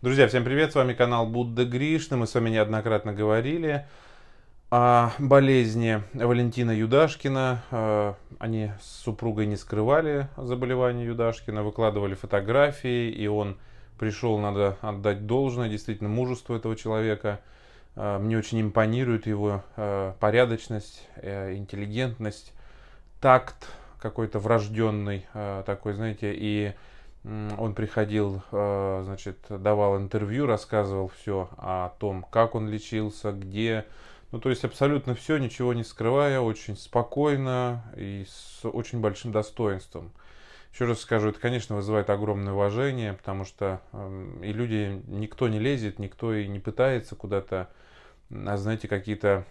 Друзья, всем привет, с вами канал Будда Гришна, мы с вами неоднократно говорили о болезни Валентина Юдашкина. Э, они с супругой не скрывали заболевание Юдашкина, выкладывали фотографии, и он пришел, надо отдать должное, действительно, мужеству этого человека. Э, мне очень импонирует его э, порядочность, интеллигентность, такт какой-то врожденный такой, знаете, и он приходил, э, значит, давал интервью, рассказывал все о том, как он лечился, где. Ну, то есть абсолютно все, ничего не скрывая, очень спокойно и с очень большим достоинством. Еще раз скажу, это, конечно, вызывает огромное уважение, потому что эм, и люди, никто не лезет, никто и не пытается куда-то а, знаете, какие-то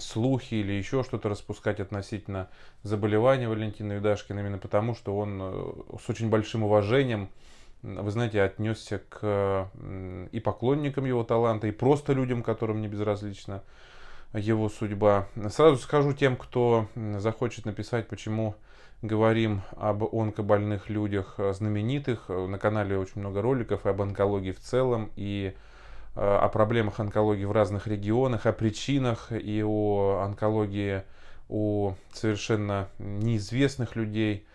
слухи или еще что-то распускать относительно заболевания Валентина Юдашкина, именно потому, что он э, с очень большим уважением, вы знаете, отнесся к и поклонникам его таланта, и просто людям, которым не безразлична его судьба. Сразу скажу тем, кто захочет написать, почему говорим об онкобольных людях э, знаменитых. Э, на канале очень много роликов и об онкологии в целом, и о проблемах онкологии в разных регионах, о причинах и о онкологии у совершенно неизвестных людей.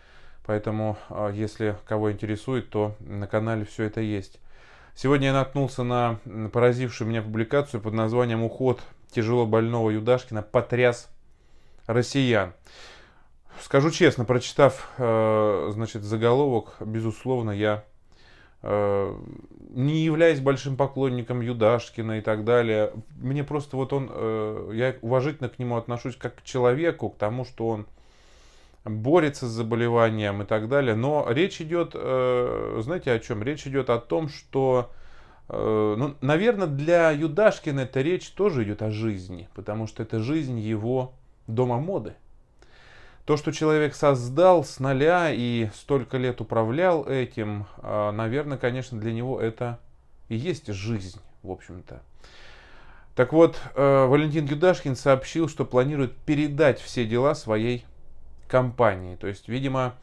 Поэтому, а, если кого интересует, то на канале все это есть. Сегодня я наткнулся на поразившую меня публикацию под названием «Уход тяжело больного Юдашкина потряс россиян». Скажу честно, прочитав э, значит, заголовок, безусловно, я Э, не являясь большим поклонником Юдашкина и так далее, мне просто вот он, э, я уважительно к нему отношусь как к человеку, к тому, что он борется с заболеванием и так далее. Но речь идет, э, знаете о чем? Речь идет о том, что, ну, наверное, для Юдашкина эта речь тоже идет о жизни, потому что это жизнь его дома моды. То, что человек создал с нуля и столько лет управлял этим, а, наверное, конечно, для него это и есть жизнь, в общем-то. Так вот, э, Валентин Юдашкин сообщил, что планирует передать все дела своей компании. То есть, видимо,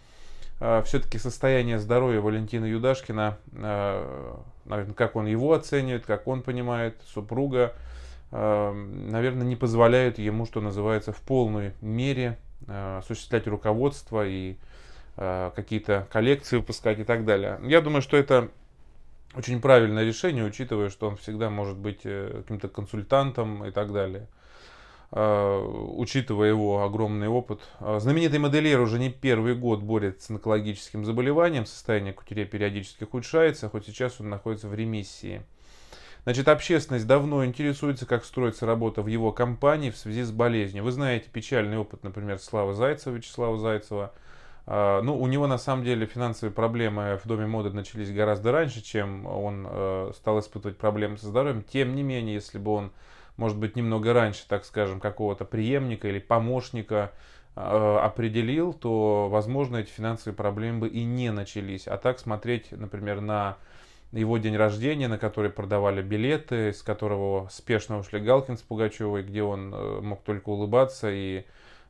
э, все-таки состояние здоровья Валентина Юдашкина, э, наверное, как он его оценивает, как он понимает, супруга, наверное, не позволяют ему, что называется, в полной мере Э, осуществлять руководство и э, какие-то коллекции выпускать и так далее. Я думаю, что это очень правильное решение, учитывая, что он всегда может быть э, каким-то консультантом и так далее. Учитывая его огромный опыт. Знаменитый модельер уже не первый год борется с онкологическим заболеванием. Состояние кутеря периодически ухудшается, хоть сейчас он находится в ремиссии. Значит, общественность давно интересуется, как строится работа в его компании в связи с болезнью. Вы знаете печальный опыт, например, Славы Зайцева, Вячеслава Зайцева. А, ну, у него на самом деле финансовые проблемы в доме моды начались гораздо раньше, чем он э, стал испытывать проблемы со здоровьем. Тем не менее, если бы он, может быть, немного раньше, так скажем, какого-то преемника или помощника э, определил, то, возможно, эти финансовые проблемы бы и не начались. А так смотреть, например, на его день рождения, на который продавали билеты, с которого спешно ушли Галкин с Пугачевой, где он э, мог только улыбаться и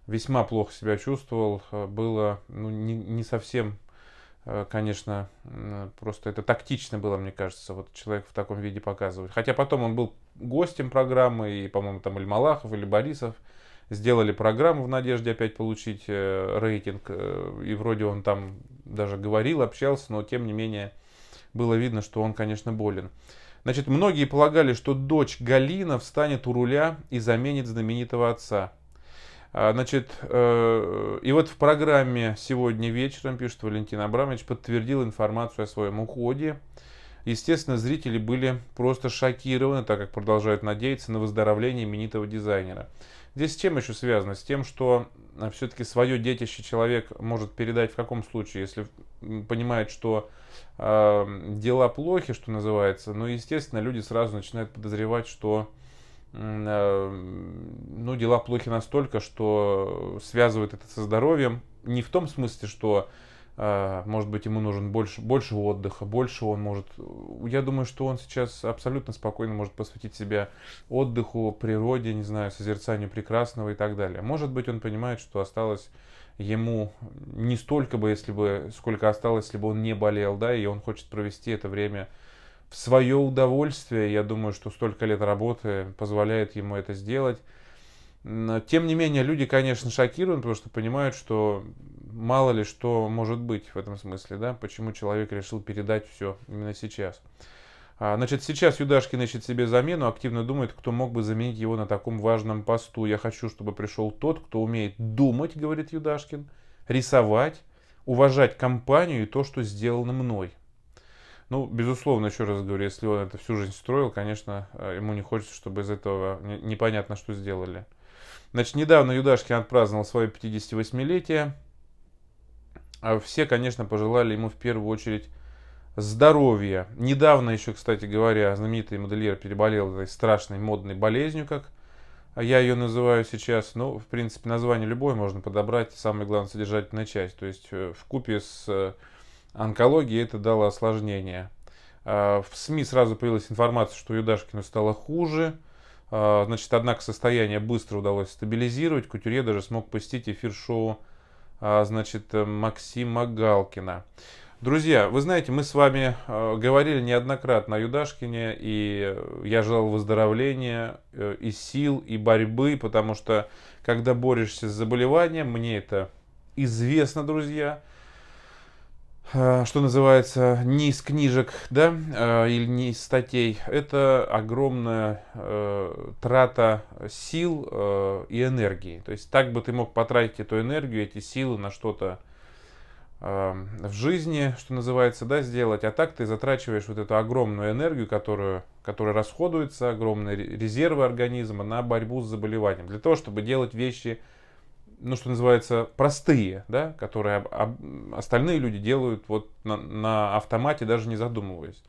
весьма плохо себя чувствовал. Э, было ну, не, не совсем, э, конечно, просто это тактично было, мне кажется, вот человек в таком виде показывать. Хотя потом он был гостем программы, и, по-моему, там или Малахов, или Борисов сделали программу в надежде опять получить рейтинг. И вроде он там даже говорил, общался, но тем не менее было видно, что он, конечно, болен. Значит, многие полагали, что дочь Галина встанет у руля и заменит знаменитого отца. А, значит, э, и вот в программе сегодня вечером, пишет Валентин Абрамович, подтвердил информацию о своем уходе. Естественно, зрители были просто шокированы, так как продолжают надеяться на выздоровление именитого дизайнера. Здесь с чем еще связано? С тем, что а, все-таки свое детище человек может передать в каком случае, если понимает, что э, дела плохи, что называется, но, ну, естественно, люди сразу начинают подозревать, что э, ну, дела плохи настолько, что связывают это со здоровьем. Не в том смысле, что а, может быть, ему нужен больше, больше отдыха, больше он может... Я думаю, что он сейчас абсолютно спокойно может посвятить себя отдыху, природе, не знаю, созерцанию прекрасного и так далее. Может быть, он понимает, что осталось ему не столько бы, если бы, сколько осталось, если бы он не болел, да, и он хочет провести это время в свое удовольствие. Я думаю, что столько лет работы позволяет ему это сделать. Э, тем не менее, люди, конечно, шокированы, потому что понимают, что мало ли что может быть в этом смысле, да, почему человек решил передать все именно сейчас. А, значит, сейчас Юдашкин ищет себе замену, активно думает, кто мог бы заменить его на таком важном посту. Я хочу, чтобы пришел тот, кто умеет думать, говорит Юдашкин, рисовать, уважать компанию и то, что сделано мной. Ну, безусловно, еще раз говорю, если он это всю жизнь строил, конечно, э, ему не хочется, чтобы из этого непонятно что сделали. Значит, недавно Юдашкин отпраздновал свое 58-летие. А все, конечно, пожелали ему в первую очередь здоровья. Недавно еще, кстати говоря, знаменитый модельер переболел этой страшной модной болезнью, как я ее называю сейчас. Ну, в принципе, название любое можно подобрать. Самое главное, содержательная часть. То есть, э, в купе с э, онкологией это дало осложнение. А в СМИ сразу появилась информация, что Юдашкину стало хуже. А, значит, однако состояние быстро удалось стабилизировать. Кутюрье даже смог посетить эфир шоу а, значит, э, Максима Галкина. Друзья, вы знаете, мы с вами э, говорили неоднократно о Юдашкине, и я желал выздоровления э, и сил, и борьбы, потому что когда борешься с заболеванием, мне это известно, друзья, Э, что называется, не из книжек, да, э, или не из статей, это огромная э, трата сил э, и энергии. То есть так бы ты мог потратить эту энергию, эти силы на что-то э, в жизни, что называется, да, сделать, а так ты затрачиваешь вот эту огромную энергию, которую, которая расходуется, огромные резервы организма на борьбу с заболеванием, для того, чтобы делать вещи, ну, что называется, простые, да, которые остальные люди делают вот на, на автомате, даже не задумываясь.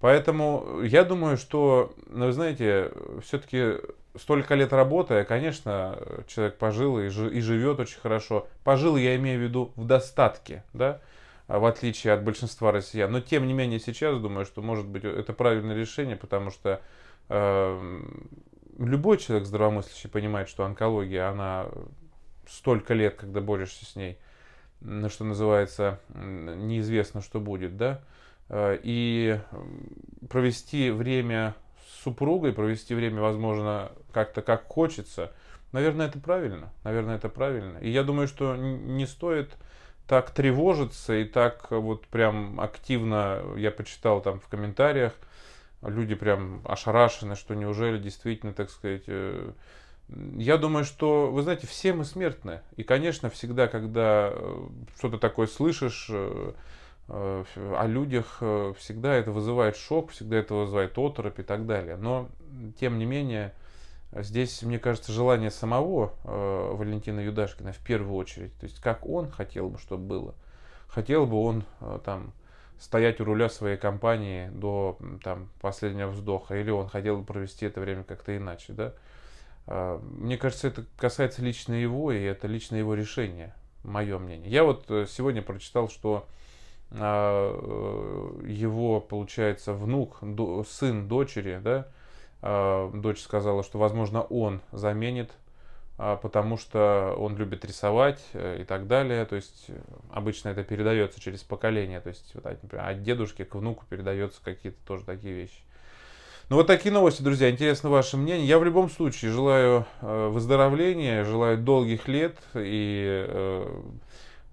Поэтому я думаю, что, ну, вы знаете, все-таки столько лет работая, конечно, человек пожил и, ж и живет очень хорошо. Пожил, я имею в виду, в достатке, да, в отличие от большинства россиян. Но, тем не менее, сейчас думаю, что, может быть, это правильное решение, потому что... Э, любой человек здравомыслящий понимает, что онкология, она столько лет, когда борешься с ней, что называется, неизвестно, что будет, да, э, и провести время с супругой, провести время, возможно, как-то как хочется, наверное, это правильно, наверное, это правильно. И я думаю, что не стоит так тревожиться и так вот прям активно, я почитал там в комментариях, люди прям ошарашены, что неужели действительно, так сказать, э, я думаю, что, вы знаете, все мы смертны. И, конечно, всегда, когда э, что-то такое слышишь э, э, о людях, всегда это вызывает шок, всегда это вызывает оторопь и так далее. Но, тем не менее, здесь, мне кажется, желание самого Валентина Юдашкина в первую очередь. То есть, как он хотел бы, чтобы было. Хотел бы он там стоять у руля своей компании до там, последнего вздоха, или он хотел бы провести это время как-то иначе, да? А, мне кажется, это касается лично его, и это лично его решение, мое мнение. Я вот э, сегодня прочитал, что а, э, его, получается, внук, сын дочери, да, а, дочь сказала, что, возможно, он заменит, потому что он любит рисовать э, и так далее. То есть обычно это передается через поколение. То есть, например, от дедушки к внуку передаются какие-то тоже такие вещи. Ну вот такие новости, друзья. Интересно ваше мнение. Я в любом случае желаю э, выздоровления, желаю долгих лет и э,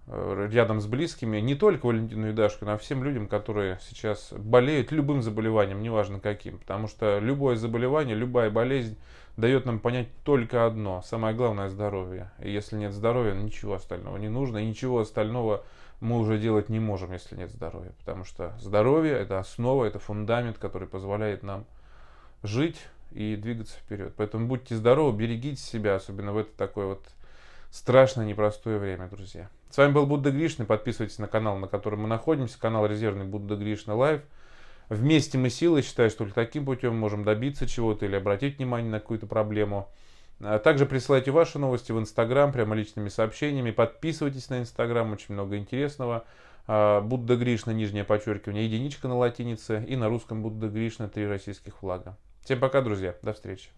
э, рядом с близкими, не только Валентину и Юдашкину, а всем людям, которые сейчас болеют любым заболеванием, неважно каким. Потому что любое заболевание, любая болезнь дает нам понять только одно. Самое главное – здоровье. И если нет здоровья, ничего остального не нужно. И ничего остального мы уже делать не можем, если нет здоровья. Потому что здоровье – это основа, это фундамент, который позволяет нам жить и двигаться вперед. Поэтому будьте здоровы, берегите себя, особенно в это такое вот страшное, непростое время, друзья. С вами был Будда Гришна. Подписывайтесь на канал, на котором мы находимся. Канал резервный Будда Гришна Лайв. Вместе мы силы, считаю, что только таким путем можем добиться чего-то или обратить внимание на какую-то проблему. А также присылайте ваши новости в Инстаграм прямо личными сообщениями. Подписывайтесь на Инстаграм, очень много интересного. А, Будда Гришна, нижнее подчеркивание, единичка на латинице и на русском Будда Гришна, три российских флага. Всем пока, друзья. До встречи.